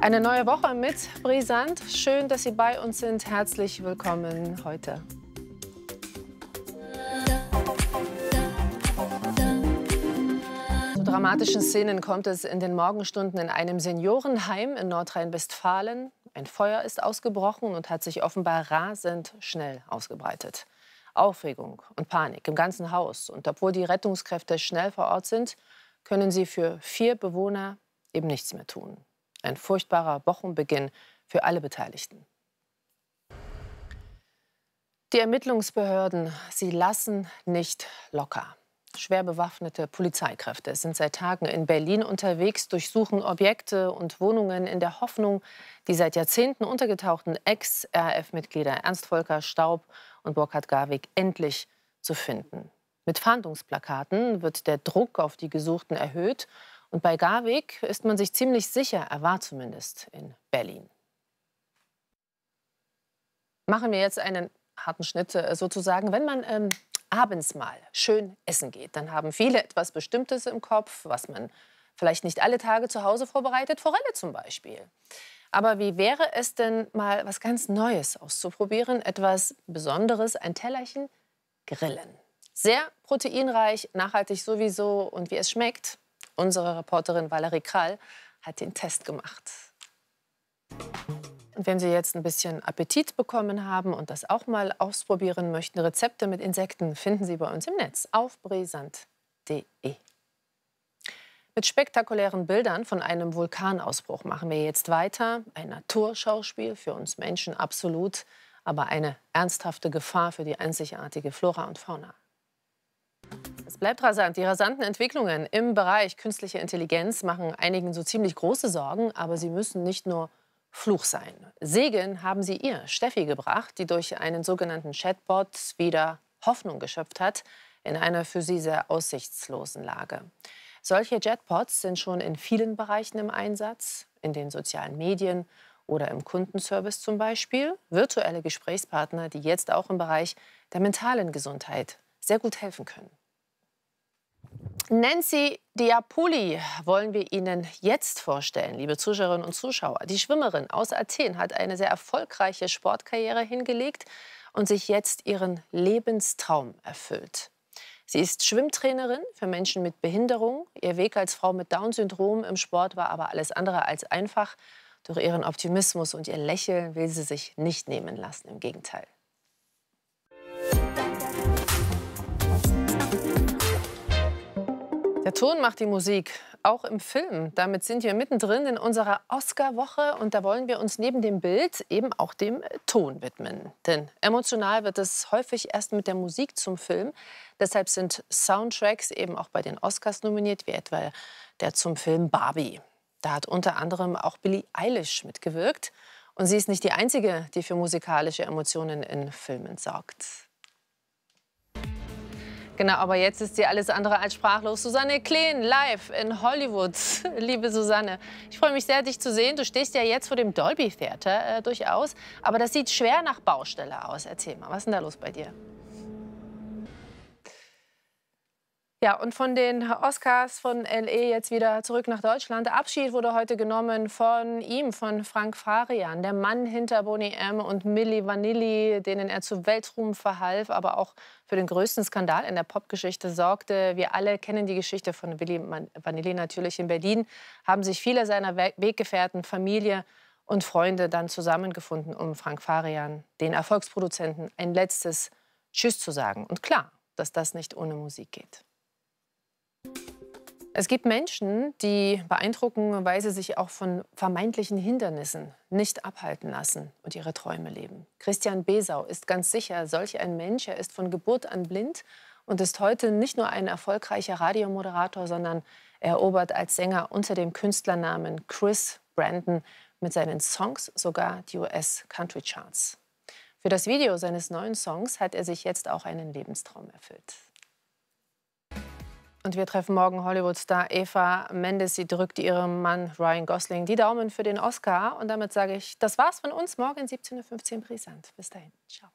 Eine neue Woche mit Brisant. Schön, dass Sie bei uns sind. Herzlich willkommen heute. Zu dramatischen Szenen kommt es in den Morgenstunden in einem Seniorenheim in Nordrhein-Westfalen. Ein Feuer ist ausgebrochen und hat sich offenbar rasend schnell ausgebreitet. Aufregung und Panik im ganzen Haus. Und obwohl die Rettungskräfte schnell vor Ort sind, können sie für vier Bewohner eben nichts mehr tun. Ein furchtbarer Wochenbeginn für alle Beteiligten. Die Ermittlungsbehörden, sie lassen nicht locker. Schwer bewaffnete Polizeikräfte sind seit Tagen in Berlin unterwegs, durchsuchen Objekte und Wohnungen in der Hoffnung, die seit Jahrzehnten untergetauchten ex rf mitglieder Ernst Volker Staub und Burkhard Garwig endlich zu finden. Mit Fahndungsplakaten wird der Druck auf die Gesuchten erhöht und bei Garweg ist man sich ziemlich sicher, er war zumindest in Berlin. Machen wir jetzt einen harten Schnitt äh, sozusagen. Wenn man ähm, abends mal schön essen geht, dann haben viele etwas Bestimmtes im Kopf, was man vielleicht nicht alle Tage zu Hause vorbereitet, Forelle zum Beispiel. Aber wie wäre es denn mal, was ganz Neues auszuprobieren, etwas Besonderes, ein Tellerchen grillen? Sehr proteinreich, nachhaltig sowieso und wie es schmeckt, Unsere Reporterin Valerie Krall hat den Test gemacht. Und wenn Sie jetzt ein bisschen Appetit bekommen haben und das auch mal ausprobieren möchten, Rezepte mit Insekten finden Sie bei uns im Netz auf brisant.de. Mit spektakulären Bildern von einem Vulkanausbruch machen wir jetzt weiter. Ein Naturschauspiel für uns Menschen absolut, aber eine ernsthafte Gefahr für die einzigartige Flora und Fauna. Es bleibt rasant. Die rasanten Entwicklungen im Bereich künstliche Intelligenz machen einigen so ziemlich große Sorgen, aber sie müssen nicht nur Fluch sein. Segen haben sie ihr, Steffi, gebracht, die durch einen sogenannten Chatbot wieder Hoffnung geschöpft hat in einer für sie sehr aussichtslosen Lage. Solche Chatbots sind schon in vielen Bereichen im Einsatz, in den sozialen Medien oder im Kundenservice zum Beispiel. Virtuelle Gesprächspartner, die jetzt auch im Bereich der mentalen Gesundheit sehr gut helfen können. Nancy Diapoli wollen wir Ihnen jetzt vorstellen, liebe Zuschauerinnen und Zuschauer. Die Schwimmerin aus Athen hat eine sehr erfolgreiche Sportkarriere hingelegt und sich jetzt ihren Lebenstraum erfüllt. Sie ist Schwimmtrainerin für Menschen mit Behinderung. Ihr Weg als Frau mit Down-Syndrom im Sport war aber alles andere als einfach. Durch ihren Optimismus und ihr Lächeln will sie sich nicht nehmen lassen, im Gegenteil. Der Ton macht die Musik, auch im Film. Damit sind wir mittendrin in unserer Oscar-Woche und da wollen wir uns neben dem Bild eben auch dem Ton widmen. Denn emotional wird es häufig erst mit der Musik zum Film. Deshalb sind Soundtracks eben auch bei den Oscars nominiert, wie etwa der zum Film Barbie. Da hat unter anderem auch Billie Eilish mitgewirkt. Und sie ist nicht die Einzige, die für musikalische Emotionen in Filmen sorgt. Genau, aber jetzt ist sie alles andere als sprachlos. Susanne Kleen, live in Hollywood. Liebe Susanne, ich freue mich sehr, dich zu sehen. Du stehst ja jetzt vor dem Dolby Theater äh, durchaus, aber das sieht schwer nach Baustelle aus. Erzähl mal, was ist denn da los bei dir? Ja, und von den Oscars von LE jetzt wieder zurück nach Deutschland. Abschied wurde heute genommen von ihm, von Frank Farian, der Mann hinter Bonnie M und Milli Vanilli, denen er zu Weltruhm verhalf, aber auch für den größten Skandal in der Popgeschichte sorgte. Wir alle kennen die Geschichte von Willi Vanilli natürlich in Berlin, haben sich viele seiner Weggefährten, Familie und Freunde dann zusammengefunden, um Frank Farian, den Erfolgsproduzenten, ein letztes Tschüss zu sagen. Und klar, dass das nicht ohne Musik geht. Es gibt Menschen, die beeindruckenderweise sich auch von vermeintlichen Hindernissen nicht abhalten lassen und ihre Träume leben. Christian Besau ist ganz sicher solch ein Mensch. Er ist von Geburt an blind und ist heute nicht nur ein erfolgreicher Radiomoderator, sondern er erobert als Sänger unter dem Künstlernamen Chris Brandon mit seinen Songs sogar die US-Country-Charts. Für das Video seines neuen Songs hat er sich jetzt auch einen Lebenstraum erfüllt. Und wir treffen morgen Hollywood-Star Eva Mendes. Sie drückt ihrem Mann Ryan Gosling die Daumen für den Oscar. Und damit sage ich, das war's von uns. Morgen 17.15 Uhr brisant. Bis dahin. Ciao.